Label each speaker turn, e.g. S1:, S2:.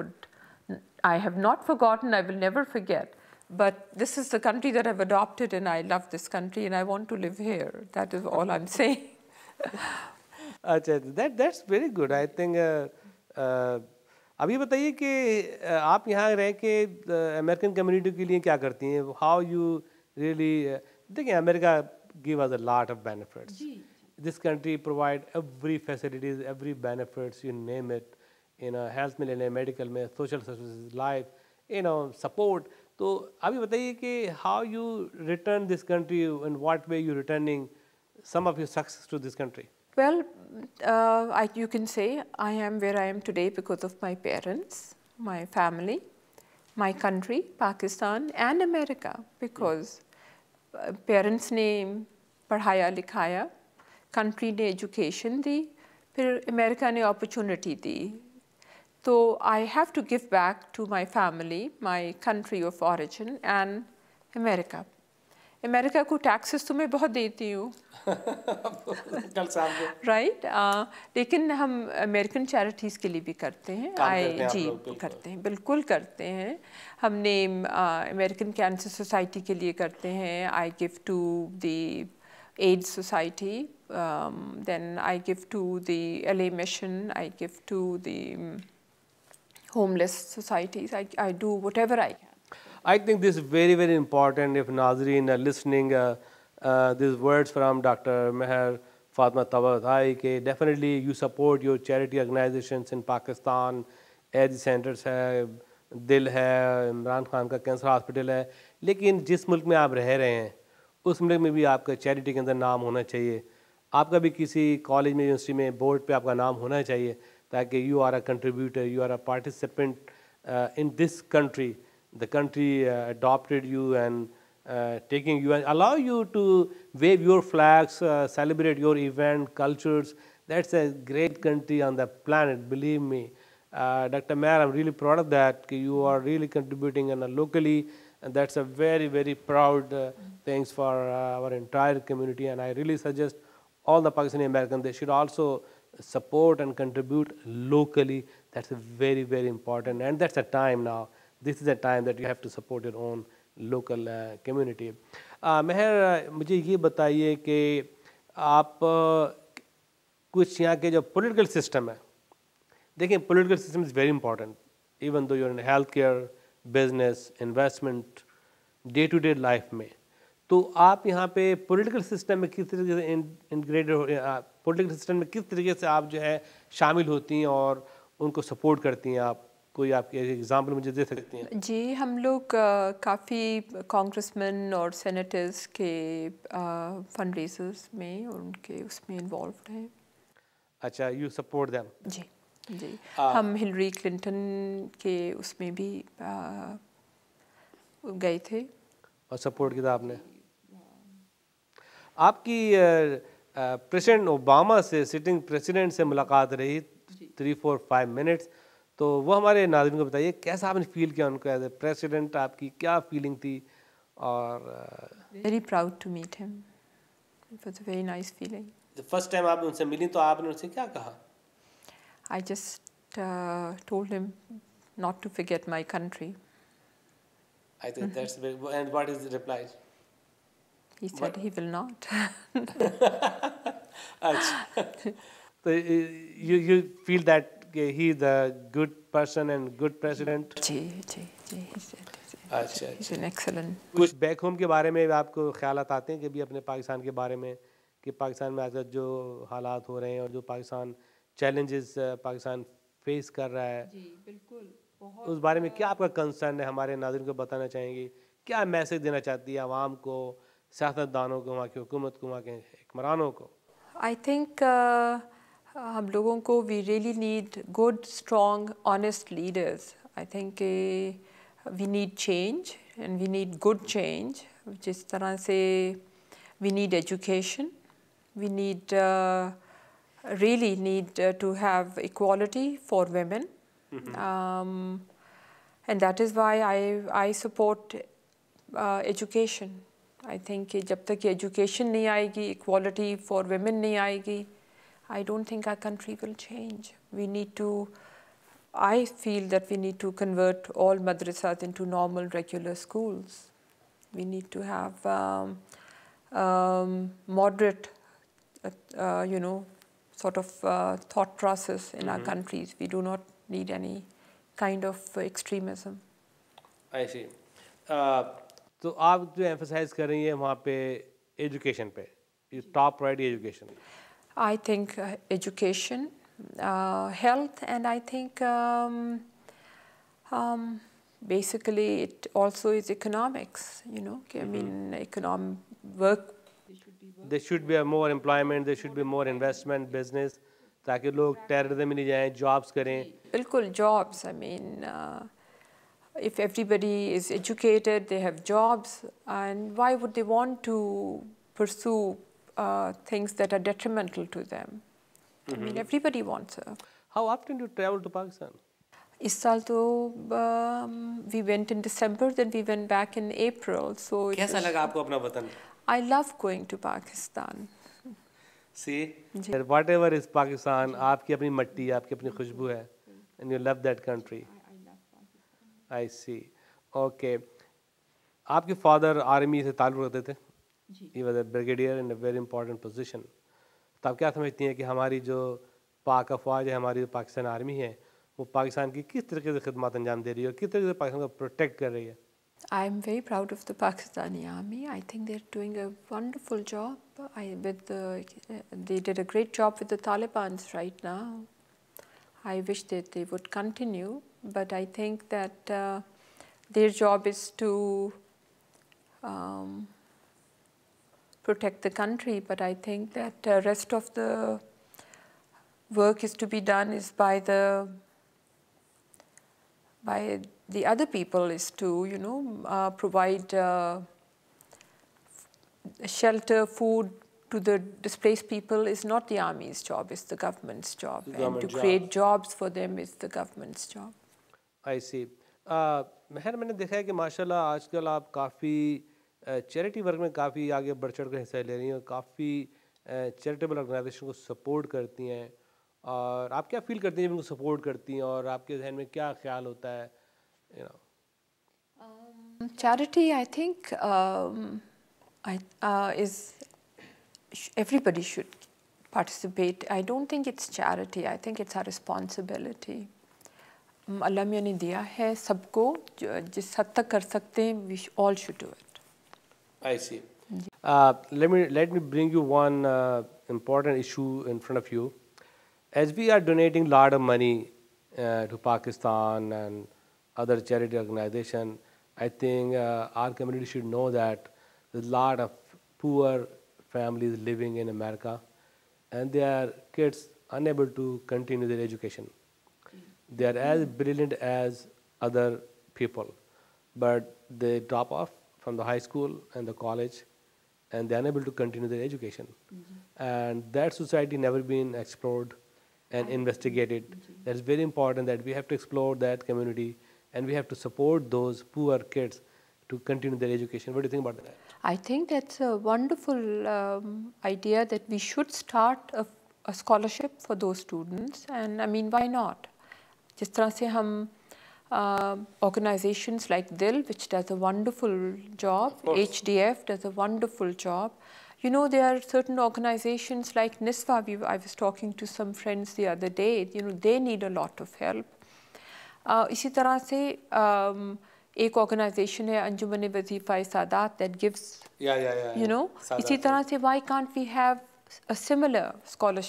S1: would, I have not forgotten, I will never forget. But this is the country that I've adopted and I love this country and I want to live here. That is all I'm saying.
S2: अच्छा that that's very good. I think uh, uh अभी बताइए कि uh, आप यहाँ रह के American uh, community के लिए क्या करती हैं हाउ यू रियली देखिए America give us a lot of benefits. Gee. This country provide every facilities, every benefits, you name it. In health में ले मेडिकल में social service life in support तो अभी बताइए कि how you return this country in what way you returning some of you success to this country
S1: well you can say I am where I am today because of my parents my family my country Pakistan and America because parents ने पढ़ाया लिखाया country ने education दी फिर America ने opportunity दी So I have to give back to my family, my country of origin and America. America को taxes तो मैं बहुत देती हूँ राइट uh, लेकिन हम अमेरिकन चैरिटीज़ के लिए भी करते हैं आई जी करते हैं बिल्कुल करते हैं हमने अमेरिकन कैंसर सोसाइटी के लिए करते हैं I give to the Edhi society then I give to the L A mission I give to the homeless societies. I, I do whatever I can.
S2: I think this is very, very important if Nazreen are listening uh, uh, these words from Dr. Meher Fatma Tawatai, definitely you support your charity organizations in Pakistan, Edhi centers, hai, Dil, hai, Imran Khan ka Cancer Hospital. Hai. लेकिन जिस मुल्क में आप रह रहे हैं उस मुल्क में भी आपका चैरिटी के अंदर नाम होना चाहिए आपका भी किसी कॉलेज में यूनिवर्सिटी में बोर्ड पे आपका नाम होना चाहिए that you are a contributor, you are a participant uh, in this country. The country uh, adopted you and uh, taking you and allow you to wave your flags, uh, celebrate your event, cultures. That's a great country on the planet, believe me. Uh, Dr. Mayor, I'm really proud of that. You are really contributing and locally, and that's a very, very proud uh, thanks for uh, our entire community. And I really suggest all the Pakistani Americans, they should also support and contribute locally, that's a very, very important. And that's a time now. This is a time that you have to support your own local uh, community. Uh, मेहर मुझे ये बताइए कि आप कुछ यहाँ के जो political system है देखिए political system is very important even though you're in health care business investment day to day life में तो आप यहाँ पे पॉलिटिकल सिस्टम में किस तरीके से इंटीग्रेटेड पोलिटिकल सिस्टम में किस तरीके से आप जो है शामिल होती हैं और उनको सपोर्ट करती हैं आप कोई आपके एग्जाम्पल मुझे दे सकती हैं
S1: जी हम लोग काफ़ी कांग्रेसमैन और सेनेटर्स के फंड रेजर्स में और उनके उसमें इन्वॉल्व हैं
S2: अच्छा यू सपोर्ट दैम
S1: जी जी आ, हम हिलरी क्लिंटन के उसमें भी गए थे
S2: और सपोर्ट किया आपने आपकी आ, प्रेसिडेंट ओबामा से सिटिंग प्रेसिडेंट से मुलाकात रही थ्री फोर फाइव मिनट्स तो वो हमारे नाजिम को बताइए कैसा आपने फील किया उनको एज ए प्रेसिडेंट आपकी क्या फीलिंग थी और
S1: very proud to meet him it was very nice feeling
S2: the first time आप उनसे मिली तो आपने उनसे क्या कहा
S1: I just told him not to forget my country
S2: I think that's and what is the reply
S1: He said what? he will not. so
S2: uh, you, you feel that uh, he is a good person and good president? Yes, he अच्छा, अच्छा। कुछ back home के बारे में आपको ख्याल आते हैं कि भी अपने पाकिस्तान के बारे में कि पाकिस्तान में आजकल जो हालात हो रहे हैं और जो Pakistan challenges uh, Pakistan face कर रहा है जी बिल्कुल बहुत उस बारे में क्या आपका कंसर्न है हमारे नाजरन को बताना चाहेंगे क्या मैसेज देना चाहती है आवाम को सियासतदानों को वहाँ की हुकूमत को वहाँ के हुक्मरानों को
S1: आई थिंक हम लोगों को we really need good strong honest leaders I think we need change and we need good change जिस तरह से we need education we need really need uh, to have equality for women. Mm -hmm. um, and that is why I, I support uh, education I think कि जब तक ये education नहीं आएगी equality for women नहीं आएगी not think our country will change. We need to. I feel that we need to convert all madrasas into normal, regular schools. We need to have um, um, moderate, uh, uh, you know, sort of uh, thought process in mm -hmm. our mm-hmm. countries. We do not need any kind of extremism.
S2: I see. Uh, तो आप जो emphasise कर रही हैं वहाँ पे education पे top priority education
S1: I think education health and I think basically it also is economics you know i mean
S2: mm -hmm. economic work there should be a more employment there should be more investment business ताकि लोग terrorism ही नहीं जाएं jobs करें
S1: बिल्कुल jobs I mean if everybody is educated, they have jobs, and why would they want to pursue uh, things that are detrimental to them?
S2: I mean, mm-hmm. everybody wants a... How often do you travel to Pakistan?
S1: Isalto, um, we went in December, then we went back in April. So is... I love going to Pakistan.
S2: See, whatever is Pakistan, aapki apni matti, aapki apni khushbu hai, and you love that country. I see okay आपके father army से ताल्लुक़ रखते थे he was वजह brigadier in a very important position तो आप क्या समझती हैं कि हमारी जो पाक अफवाज है हमारी जो पाकिस्तान आर्मी है वो पाकिस्तान की किस तरीके से खदमात अंजाम दे रही है और किस तरीके से पाकिस्तान को प्रोटेक्ट कर रही है
S1: I am very proud of the Pakistani army. I think they're doing a wonderful job. I, with the, they did a great job with the Taliban's right now. I wish that they would continue, but I think that uh, their job is to um, protect the country, but I think that uh, rest of the work is to be done is by the by the other people is to you know uh, provide uh, shelter, food, to the displaced people is not the army's job, it's the government's job. The government and to job. create jobs for them is the government's job.
S2: I see. मेहर मैंने देखा है कि माशाल्लाह आजकल आप काफ़ी charity work में काफ़ी आगे बढ़ चढ़ कर हिस्सा ले रही हैं और काफ़ी चैरिटेबल ऑर्गेनाइजेशन को सपोर्ट करती हैं और आप क्या फील करती हैं जब उनको सपोर्ट करती हैं और आपके जहन में क्या ख्याल होता है you know
S1: charity I think is everybody should participate. I don't think it's charity, I think it's our responsibility. Allah मियाँ ने दिया है सबको जिस हद let, me, सकते हैं we all should
S2: do important issue in front of you. As we are donating a lot of money uh, to Pakistan and other charity organization, I think uh, our community should know that there's a lot of poor families living in America and their kids unable to continue their education. They are as brilliant as other people, but they drop off from the high school and the college and they're unable to continue their education. Mm -hmm. And that society never been explored and investigated. Mm -hmm. That's very important that we have to explore that community and we have to support those poor kids to continue their education. What do you think about that?
S1: I think that's a wonderful um, idea that we should start a, a, scholarship for those students. And I mean, why not? Just तरह से uh, organizations like DIL, which does a wonderful job, HDF does a wonderful job. You know, there are certain organizations like NISVA, we, I was talking to some friends the other day, you know, they need a lot of help. Uh, इसी um, एक organization है Anjuman Wazifa Sadat that gives
S2: you know इसी
S1: तरह से why can't we have a similar scholarship